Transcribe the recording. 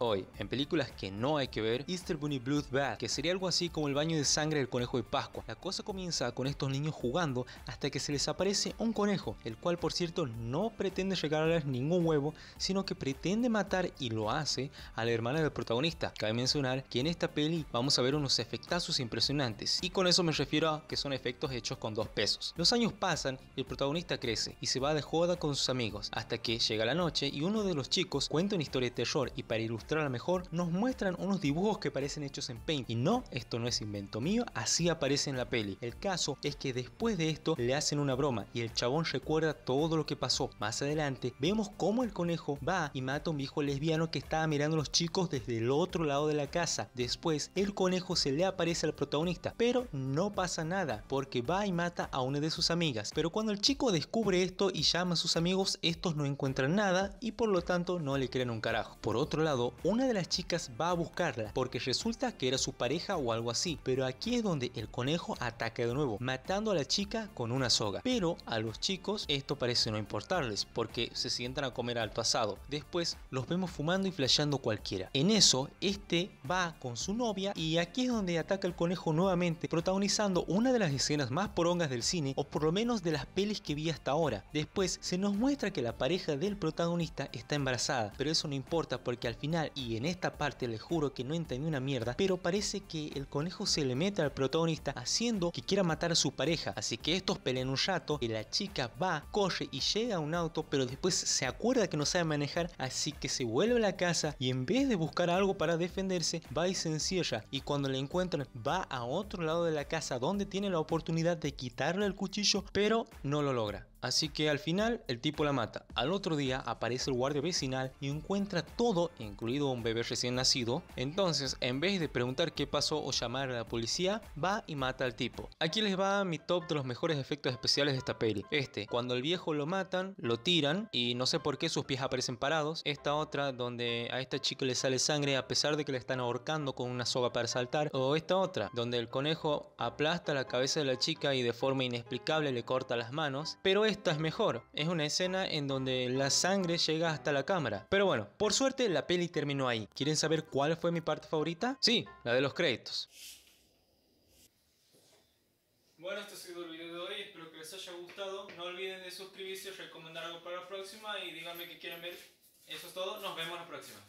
Hoy, en películas que no hay que ver, Easter Bunny Blood Bath que sería algo así como el baño de sangre del conejo de Pascua. La cosa comienza con estos niños jugando hasta que se les aparece un conejo, el cual por cierto no pretende regalarles ningún huevo, sino que pretende matar y lo hace a la hermana del protagonista. Cabe mencionar que en esta peli vamos a ver unos efectazos impresionantes, y con eso me refiero a que son efectos hechos con dos pesos. Los años pasan y el protagonista crece y se va de joda con sus amigos, hasta que llega la noche y uno de los chicos cuenta una historia de terror y para ilustrar a lo mejor, nos muestran unos dibujos que parecen hechos en Paint. Y no, esto no es invento mío, así aparece en la peli. El caso es que después de esto le hacen una broma y el chabón recuerda todo lo que pasó. Más adelante vemos cómo el conejo va y mata a un viejo lesbiano que estaba mirando a los chicos desde el otro lado de la casa. Después el conejo se le aparece al protagonista, pero no pasa nada porque va y mata a una de sus amigas. Pero cuando el chico descubre esto y llama a sus amigos, estos no encuentran nada y por lo tanto no le crean un carajo. Por otro lado, una de las chicas va a buscarla porque resulta que era su pareja o algo así. Pero aquí es donde el conejo ataca de nuevo, matando a la chica con una soga. Pero a los chicos esto parece no importarles porque se sientan a comer alto asado. Después los vemos fumando y flasheando cualquiera. En eso, este va con su novia y aquí es donde ataca el conejo nuevamente, protagonizando una de las escenas más porongas del cine o por lo menos de las pelis que vi hasta ahora. Después se nos muestra que la pareja del protagonista está embarazada, pero eso no importa porque al final y en esta parte les juro que no entendí una mierda, pero parece que el conejo se le mete al protagonista haciendo que quiera matar a su pareja, así que estos pelean un rato y la chica va, corre y llega a un auto, pero después se acuerda que no sabe manejar, así que se vuelve a la casa y en vez de buscar algo para defenderse, va y se encierra y cuando le encuentran va a otro lado de la casa donde tiene la oportunidad de quitarle el cuchillo, pero no lo logra. Así que al final el tipo la mata. Al otro día aparece el guardia vecinal y encuentra todo, incluido un bebé recién nacido. Entonces, en vez de preguntar qué pasó o llamar a la policía, va y mata al tipo. Aquí les va mi top de los mejores efectos especiales de esta peli. Este, cuando el viejo lo matan, lo tiran y no sé por qué sus pies aparecen parados. Esta otra donde a esta chica le sale sangre a pesar de que le están ahorcando con una soga para saltar. O esta otra donde el conejo aplasta la cabeza de la chica y de forma inexplicable le corta las manos. Pero esta es mejor. Es una escena en donde la sangre llega hasta la cámara. Pero bueno, por suerte la peli terminó ahí. ¿Quieren saber cuál fue mi parte favorita? Sí, la de los créditos. Bueno, este ha sido el video de hoy, espero que les haya gustado. No olviden de suscribirse, recomendar algo para la próxima y díganme qué quieren ver. Eso es todo, nos vemos la próxima.